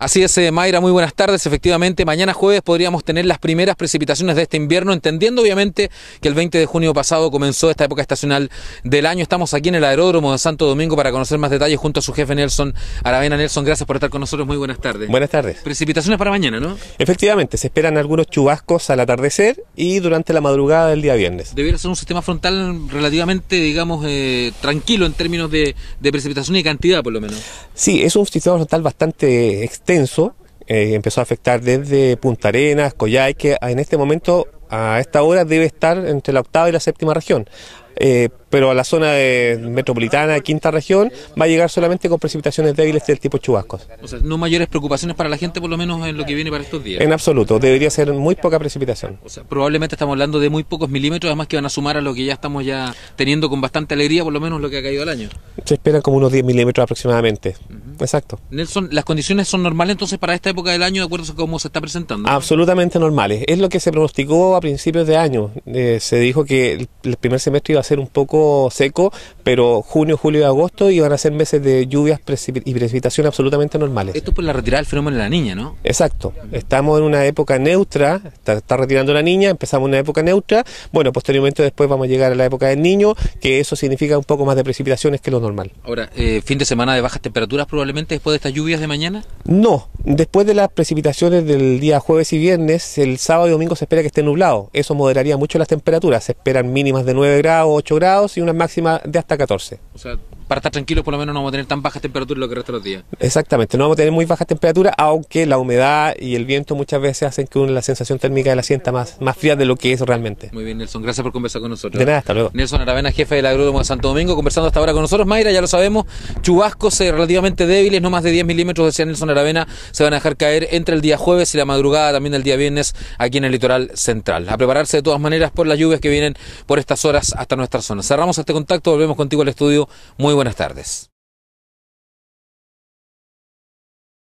Así es, eh, Mayra, muy buenas tardes. Efectivamente, mañana jueves podríamos tener las primeras precipitaciones de este invierno, entendiendo obviamente que el 20 de junio pasado comenzó esta época estacional del año. Estamos aquí en el aeródromo de Santo Domingo para conocer más detalles junto a su jefe Nelson Aravena. Nelson, gracias por estar con nosotros. Muy buenas tardes. Buenas tardes. Precipitaciones para mañana, ¿no? Efectivamente, se esperan algunos chubascos al atardecer y durante la madrugada del día viernes. Debiera ser un sistema frontal relativamente, digamos, eh, tranquilo en términos de, precipitación y cantidad, por lo menos. Sí, es un sistema frontal bastante extenso eh, empezó a afectar desde Punta Arenas, Collay, que en este momento, a esta hora, debe estar entre la octava y la séptima región. Eh, pero a la zona de metropolitana, quinta región, va a llegar solamente con precipitaciones débiles del tipo chubascos. O sea, no mayores preocupaciones para la gente, por lo menos en lo que viene para estos días. En absoluto, debería ser muy poca precipitación. O sea, probablemente estamos hablando de muy pocos milímetros, además que van a sumar a lo que ya estamos ya teniendo con bastante alegría, por lo menos lo que ha caído el año. Se esperan como unos 10 milímetros aproximadamente. Mm. Exacto. Nelson, ¿las condiciones son normales entonces para esta época del año de acuerdo a cómo se está presentando? Absolutamente normales. Es lo que se pronosticó a principios de año. Eh, se dijo que el primer semestre iba a ser un poco seco, pero junio, julio y agosto iban a ser meses de lluvias y precipitación absolutamente normales. Esto por la retirada del fenómeno de la niña, ¿no? Exacto. Estamos en una época neutra, está, retirando la niña, empezamos una época neutra. Bueno, posteriormente después vamos a llegar a la época del niño, que eso significa un poco más de precipitaciones que lo normal. Ahora, eh, fin de semana de bajas temperaturas probablemente después de estas lluvias de mañana? No, Después de las precipitaciones del día jueves y viernes, el sábado y domingo se espera que esté nublado. Eso moderaría mucho las temperaturas. Se esperan mínimas de 9 grados, 8 grados y unas máximas de hasta 14. O sea, para estar tranquilos por lo menos no vamos a tener tan bajas temperaturas lo que resta los días. Exactamente, no vamos a tener muy bajas temperaturas, aunque la humedad y el viento muchas veces hacen que una, la sensación térmica de la sienta más, más fría de lo que es realmente. Muy bien, Nelson, gracias por conversar con nosotros. De nada, hasta luego. Nelson Aravena, jefe del agrónomo de Santo Domingo, conversando hasta ahora con nosotros. Mayra, ya lo sabemos, chubascos relativamente débiles, no más de 10 milímetros, decía Nelson Aravena se van a dejar caer entre el día jueves y la madrugada también del día viernes aquí en el litoral central. A prepararse de todas maneras por las lluvias que vienen por estas horas hasta nuestra zona. Cerramos este contacto, volvemos contigo al estudio. Muy buenas tardes.